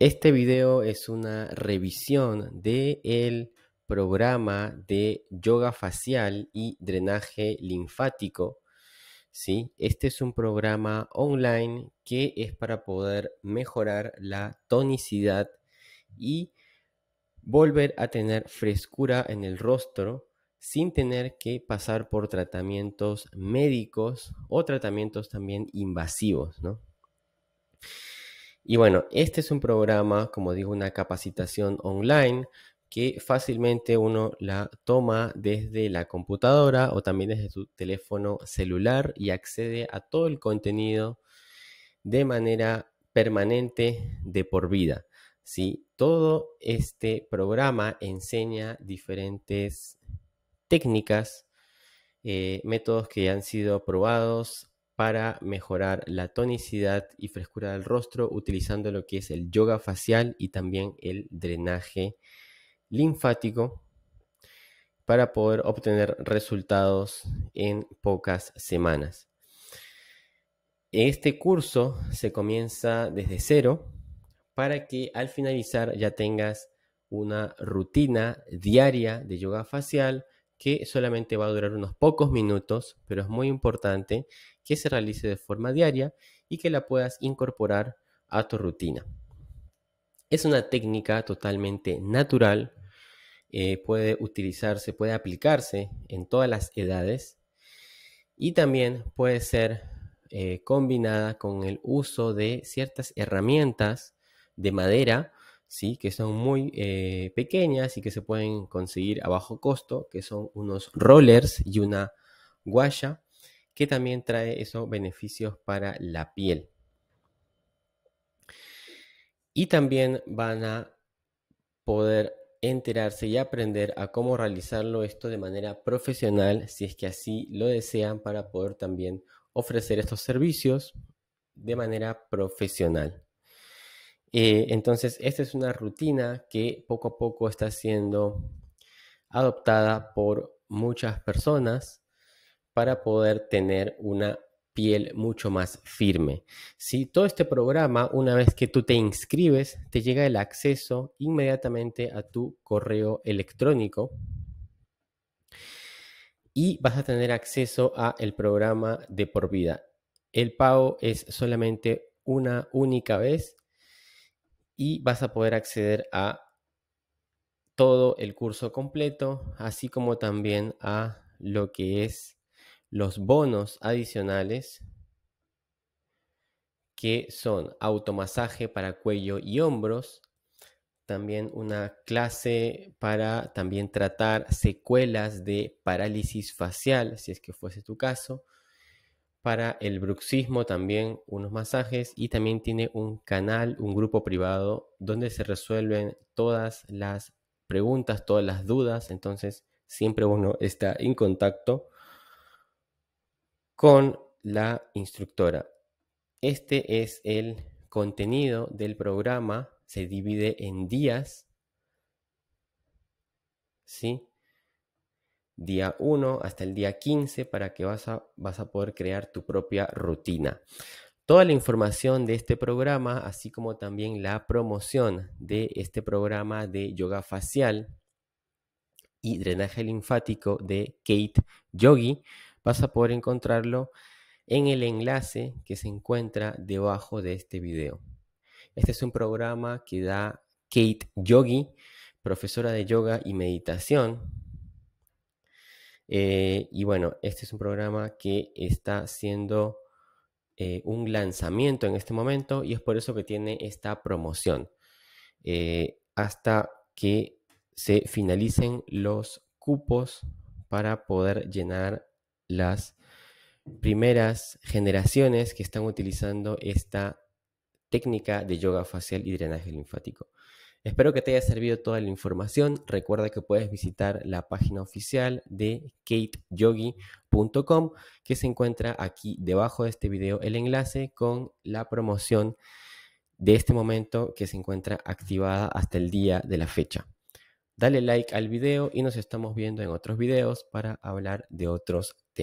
Este video es una revisión del programa de yoga facial y drenaje linfático. ¿sí? Este es un programa online que es para poder mejorar la tonicidad y volver a tener frescura en el rostro sin tener que pasar por tratamientos médicos o tratamientos también invasivos, ¿no? Y bueno, este es un programa, como digo, una capacitación online que fácilmente uno la toma desde la computadora o también desde su teléfono celular y accede a todo el contenido de manera permanente de por vida. ¿sí? Todo este programa enseña diferentes técnicas, eh, métodos que han sido probados para mejorar la tonicidad y frescura del rostro utilizando lo que es el yoga facial y también el drenaje linfático para poder obtener resultados en pocas semanas. Este curso se comienza desde cero para que al finalizar ya tengas una rutina diaria de yoga facial que solamente va a durar unos pocos minutos, pero es muy importante que se realice de forma diaria y que la puedas incorporar a tu rutina. Es una técnica totalmente natural, eh, puede utilizarse, puede aplicarse en todas las edades y también puede ser eh, combinada con el uso de ciertas herramientas de madera que son muy eh, pequeñas y que se pueden conseguir a bajo costo, que son unos rollers y una guaya, que también trae esos beneficios para la piel. Y también van a poder enterarse y aprender a cómo realizarlo esto de manera profesional, si es que así lo desean, para poder también ofrecer estos servicios de manera profesional. Eh, entonces, esta es una rutina que poco a poco está siendo adoptada por muchas personas para poder tener una piel mucho más firme. Si todo este programa, una vez que tú te inscribes, te llega el acceso inmediatamente a tu correo electrónico y vas a tener acceso a el programa de por vida. El pago es solamente una única vez y vas a poder acceder a todo el curso completo, así como también a lo que es los bonos adicionales que son automasaje para cuello y hombros, también una clase para también tratar secuelas de parálisis facial, si es que fuese tu caso, para el bruxismo también unos masajes y también tiene un canal, un grupo privado donde se resuelven todas las preguntas, todas las dudas, entonces siempre uno está en contacto con la instructora. Este es el contenido del programa, se divide en días, ¿sí? día 1 hasta el día 15 para que vas a, vas a poder crear tu propia rutina. Toda la información de este programa, así como también la promoción de este programa de yoga facial y drenaje linfático de Kate Yogi, vas a poder encontrarlo en el enlace que se encuentra debajo de este video. Este es un programa que da Kate Yogi, profesora de yoga y meditación, eh, y bueno, este es un programa que está siendo eh, un lanzamiento en este momento y es por eso que tiene esta promoción. Eh, hasta que se finalicen los cupos para poder llenar las primeras generaciones que están utilizando esta técnica de yoga facial y drenaje linfático. Espero que te haya servido toda la información. Recuerda que puedes visitar la página oficial de kateyogi.com que se encuentra aquí debajo de este video el enlace con la promoción de este momento que se encuentra activada hasta el día de la fecha. Dale like al video y nos estamos viendo en otros videos para hablar de otros